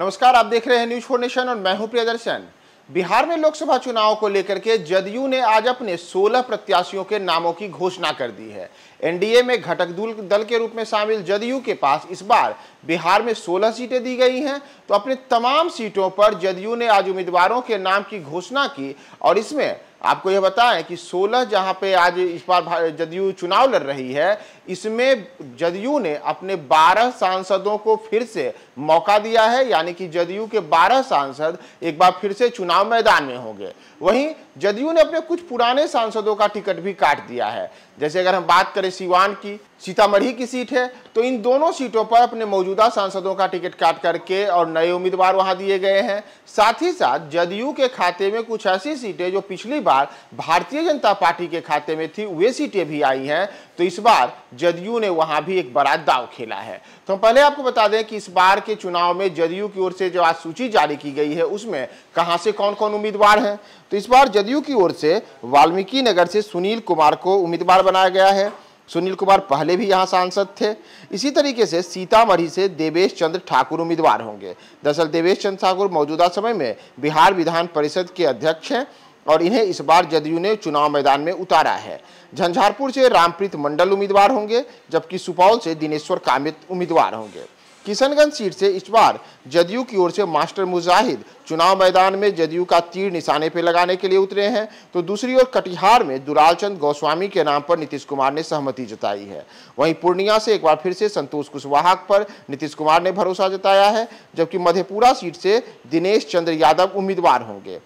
नमस्कार आप देख रहे हैं न्यूज फोर नेशन और मैं हूं प्रियदर्शन बिहार में लोकसभा चुनाव को लेकर के जदयू ने आज अपने 16 प्रत्याशियों के नामों की घोषणा कर दी है एनडीए में घटक दल के रूप में शामिल जदयू के पास इस बार बिहार में 16 सीटें दी गई हैं तो अपने तमाम सीटों पर जदयू ने आज उम्मीदवारों के नाम की घोषणा की और इसमें आपको यह बताएं कि 16 जहां पे आज इस बार जदयू चुनाव लड़ रही है इसमें जदयू ने अपने 12 सांसदों को फिर से मौका दिया है यानी कि जदयू के 12 सांसद एक बार फिर से चुनाव मैदान में होंगे वहीं जदयू ने अपने कुछ पुराने सांसदों का टिकट भी काट दिया है जैसे अगर हम बात करें सीवान की सीतामढ़ी की सीट है तो इन दोनों सीटों पर अपने मौजूद मौजूदा सांसदों का टिकट काट करके और नए उम्मीदवार वहां दिए गए हैं साथ ही साथ जदयू के खाते में कुछ ऐसी सीटें जो पिछली बार भारतीय जनता पार्टी के खाते में थी वे सीटें भी आई हैं तो इस बार जदयू ने वहां भी एक बड़ा दाव खेला है तो हम पहले आपको बता दें कि इस बार के चुनाव में जदयू की ओर से जो आज सूची जारी की गई है उसमें कहाँ से कौन कौन उम्मीदवार हैं तो इस बार जदयू की ओर से वाल्मीकि नगर से सुनील कुमार को उम्मीदवार बनाया गया है सुनील कुमार पहले भी यहाँ सांसद थे इसी तरीके से सीतामढ़ी से देवेश चंद्र ठाकुर उम्मीदवार होंगे दरअसल देवेश चंद्र ठाकुर मौजूदा समय में बिहार विधान परिषद के अध्यक्ष हैं और इन्हें इस बार जदयू ने चुनाव मैदान में उतारा है झंझारपुर से रामप्रीत मंडल उम्मीदवार होंगे जबकि सुपौल से दिनेश्वर कामित उम्मीदवार होंगे किशनगंज सीट से इस बार जदयू की ओर से मास्टर मुजाहिद चुनाव मैदान में जदयू का तीर निशाने पर लगाने के लिए उतरे हैं तो दूसरी ओर कटिहार में दुलालचंद गोस्वामी के नाम पर नीतीश कुमार ने सहमति जताई है वहीं पूर्णिया से एक बार फिर से संतोष कुशवाहा पर नीतीश कुमार ने भरोसा जताया है जबकि मधेपुरा सीट से दिनेश चंद्र यादव उम्मीदवार होंगे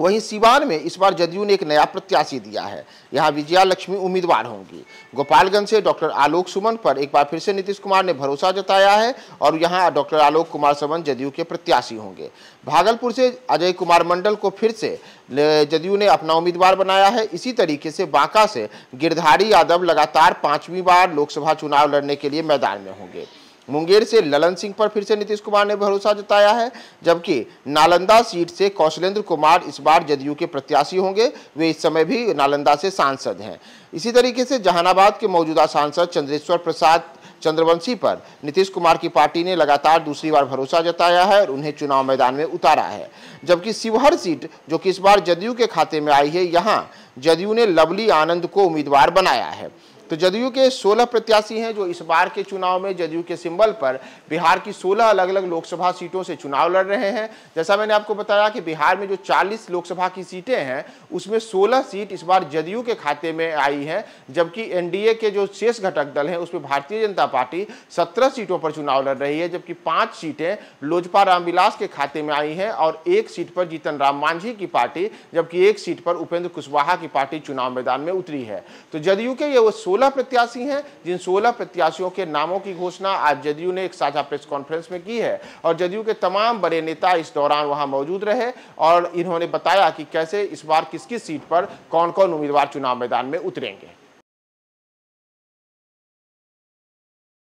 वहीं सीवान में इस बार जदयू ने एक नया प्रत्याशी दिया है यहां विजया लक्ष्मी उम्मीदवार होंगी गोपालगंज से डॉक्टर आलोक सुमन पर एक बार फिर से नीतीश कुमार ने भरोसा जताया है और यहां डॉक्टर आलोक कुमार सुमन जदयू के प्रत्याशी होंगे भागलपुर से अजय कुमार मंडल को फिर से जदयू ने अपना उम्मीदवार बनाया है इसी तरीके से बांका से गिरधारी यादव लगातार पांचवीं बार लोकसभा चुनाव लड़ने के लिए मैदान में होंगे मुंगेर से ललन सिंह पर फिर से नीतीश कुमार ने भरोसा जताया है जबकि नालंदा सीट से कौशलेंद्र कुमार इस बार जदयू के प्रत्याशी होंगे वे इस समय भी नालंदा से सांसद हैं इसी तरीके से जहानाबाद के मौजूदा सांसद चंद्रेश्वर प्रसाद चंद्रवंशी पर नीतीश कुमार की पार्टी ने लगातार दूसरी बार भरोसा जताया है और उन्हें चुनाव मैदान में उतारा है जबकि शिवहर सीट जो कि इस बार जदयू के खाते में आई है यहाँ जदयू ने लवली आनंद को उम्मीदवार बनाया है तो जदयू के 16 प्रत्याशी हैं जो इस बार के चुनाव में जदयू के सिंबल पर बिहार की 16 अलग अलग लोकसभा सीटों से चुनाव लड़ रहे हैं जैसा मैंने आपको बताया कि बिहार में जो 40 लोकसभा की सीटें हैं उसमें 16 सीट इस बार जदयू के खाते में आई हैं जबकि एनडीए के जो शेष घटक दल हैं उसमें भारतीय जनता पार्टी सत्रह सीटों पर चुनाव लड़ रही है जबकि पाँच सीटें लोजपा रामविलास के खाते में आई हैं और एक सीट पर जीतन राम मांझी की पार्टी जबकि एक सीट पर उपेंद्र कुशवाहा की पार्टी चुनाव मैदान में उतरी है तो जदयू के ये वो 16 प्रत्याशी हैं जिन 16 प्रत्याशियों के नामों की घोषणा आज जदयू ने एक साझा प्रेस कॉन्फ्रेंस में की है और जदयू के तमाम बड़े नेता इस दौरान वहां मौजूद रहे और इन्होंने बताया कि कैसे इस बार किस किस सीट पर कौन कौन उम्मीदवार चुनाव मैदान में उतरेंगे